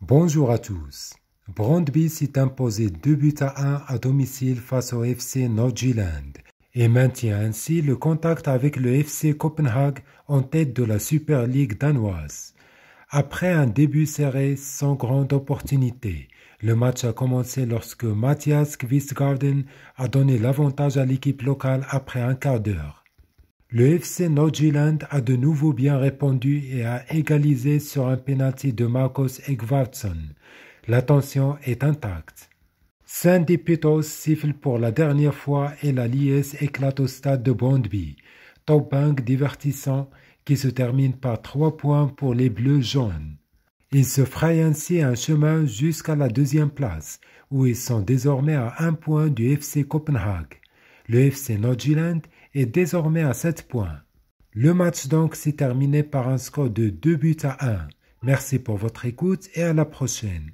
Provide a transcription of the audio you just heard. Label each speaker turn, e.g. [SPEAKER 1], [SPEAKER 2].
[SPEAKER 1] Bonjour à tous. Brandby s'est imposé 2 buts à 1 à domicile face au FC Nordjylland et maintient ainsi le contact avec le FC Copenhague en tête de la Super League danoise. Après un début serré sans grande opportunité, le match a commencé lorsque Matthias Kvistgarden a donné l'avantage à l'équipe locale après un quart d'heure. Le FC Nordjylland a de nouveau bien répondu et a égalisé sur un penalty de Marcos Egvartsson. La tension est intacte. Sandy Pittos siffle pour la dernière fois et la liesse éclate au stade de Bondby. Top Bank divertissant qui se termine par trois points pour les Bleus jaunes. Ils se frayent ainsi un chemin jusqu'à la deuxième place, où ils sont désormais à un point du FC Copenhague. Le FC Nordjylland est désormais à 7 points. Le match donc s'est terminé par un score de 2 buts à 1. Merci pour votre écoute et à la prochaine.